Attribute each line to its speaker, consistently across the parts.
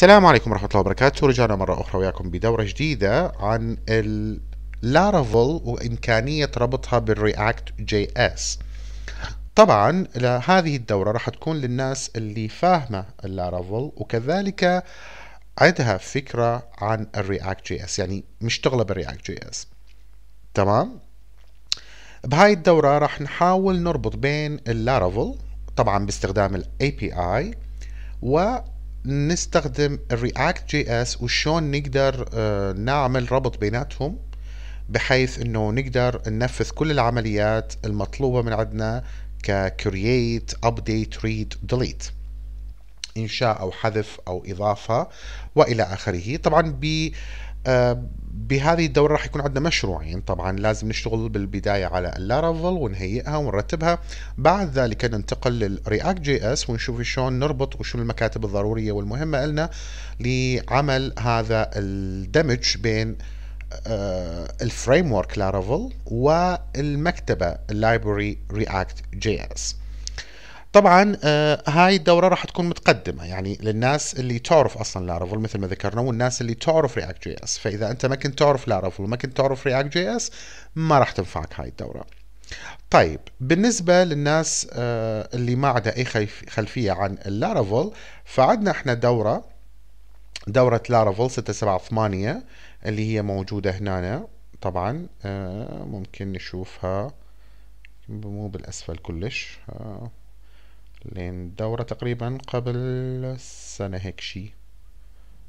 Speaker 1: السلام عليكم ورحمة الله وبركاته رجعنا مرة أخرى وياكم بدورة جديدة عن اللارافل وإمكانية ربطها بالرياكت جي اس طبعا هذه الدورة راح تكون للناس اللي فاهمة اللارافل وكذلك عندها فكرة عن الرياكت جي اس يعني مشتغلة بالرياكت جي اس تمام بهاي الدورة راح نحاول نربط بين اللارافل طبعا باستخدام الاي بي اي نستخدم الرياكت جي اس وشون نقدر آه، نعمل ربط بيناتهم بحيث انه نقدر ننفذ كل العمليات المطلوبه من عندنا ك create, update, read, delete إنشاء أو حذف أو إضافة وإلى آخره طبعا ب آه، بهذه الدورة راح يكون عندنا مشروعين طبعا لازم نشتغل بالبداية على اللارافل ونهيئها ونرتبها بعد ذلك ننتقل للرياكت جي اس ونشوف شلون نربط وشو المكاتب الضرورية والمهمة لنا لعمل هذا الدمج بين آه، الفريم ورك لارافل والمكتبة اللايبرري رياكت جي اس طبعا آه، هاي الدوره راح تكون متقدمه يعني للناس اللي تعرف اصلا لارافول مثل ما ذكرنا والناس اللي تعرف رياكت جي اس فاذا انت ما كنت تعرف لارافول وما كنت تعرف رياكت جي اس ما راح تنفعك هاي الدوره طيب بالنسبة للناس آه، اللي ما عندها أي خلفية عن اللارافول فعندنا احنا دورة دورة لارافول 678 اللي هي موجودة هنا طبعا آه، ممكن نشوفها مو بالأسفل كلش لأن دورة تقريبا قبل سنة هيك شي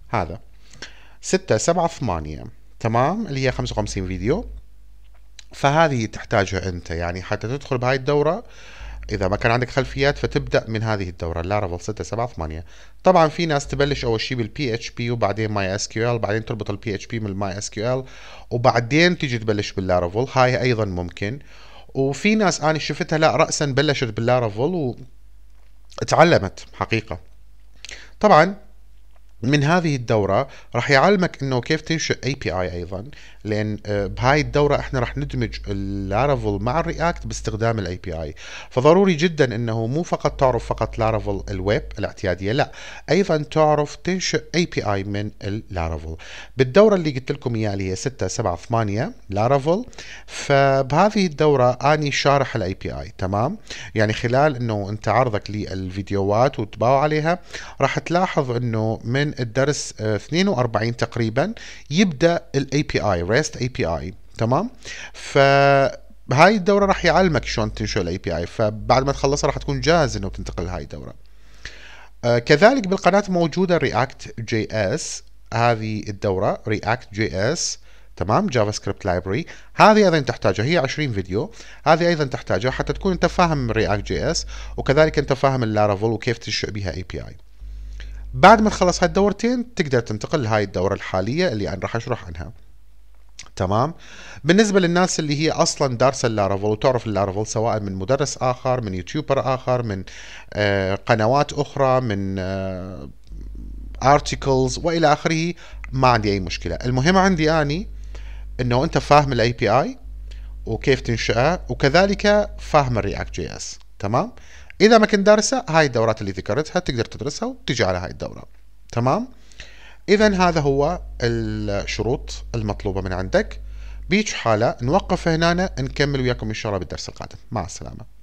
Speaker 1: هذا ستة سبعة ثمانية تمام اللي هي خمسة وخمسين فيديو فهذه تحتاجها أنت يعني حتى تدخل بهاي الدورة إذا ما كان عندك خلفيات فتبدأ من هذه الدورة اللارافيل 6 7 8 طبعا في ناس تبلش أول شيء بالبي اتش بي وبعدين ماي اس كيو ال بعدين تربط البي اتش بي من الماي اس كيو ال وبعدين تيجي تبلش باللارافيل هاي أيضا ممكن وفي ناس أنا شفتها لا رأسا بلشت باللارافيل تعلمت حقيقة طبعا من هذه الدورة راح يعلمك انه كيف تنشئ اي بي اي ايضا لان آه، بهاي الدورة احنا راح ندمج اللارافل مع الرياكت باستخدام الاي بي اي فضروري جدا انه مو فقط تعرف فقط لارافل الويب الاعتيادية لا ايضا تعرف تنشئ اي بي اي من اللارافل بالدورة اللي قلت لكم اياها اللي هي 6 7 8 لارافل فبهذه الدورة اني شارح الاي بي اي تمام يعني خلال انه انت عرضك للفيديوهات وتباو عليها راح تلاحظ انه من من الدرس 42 آه، تقريبا يبدا الاي بي اي ريست اي بي اي تمام ف هاي الدوره راح يعلمك شلون تنشئ الاي بي اي فبعد ما تخلصها راح تكون جاهز انه تنتقل لهاي الدوره آه، كذلك بالقناه موجوده رياكت جي اس هذه الدوره رياكت جي اس تمام جافا سكريبت لايبرري هذه ايضا تحتاجها هي 20 فيديو هذه ايضا تحتاجها حتى تكون انت فاهم رياكت جي اس وكذلك انت فاهم اللارافول وكيف تنشئ بها اي بي اي بعد ما تخلص هالدورتين تقدر تنتقل لهاي الدورة الحالية اللي أنا راح أشرح عنها تمام بالنسبة للناس اللي هي أصلا دارسة اللارافل وتعرف اللارافل سواء من مدرس آخر من يوتيوبر آخر من آه، قنوات أخرى من ارتيكلز آه، والى اخره ما عندي اي مشكله المهم عندي اني انه انت فاهم الاي بي اي وكيف تنشاه وكذلك فاهم الرياكت جي اس تمام اذا ما كنت دارسه هاي الدورات اللي ذكرتها تقدر تدرسها وتجي على هاي الدوره تمام اذا هذا هو الشروط المطلوبه من عندك بيج حاله نوقف هنا نكمل وياكم ان شاء الله بالدرس القادم مع السلامه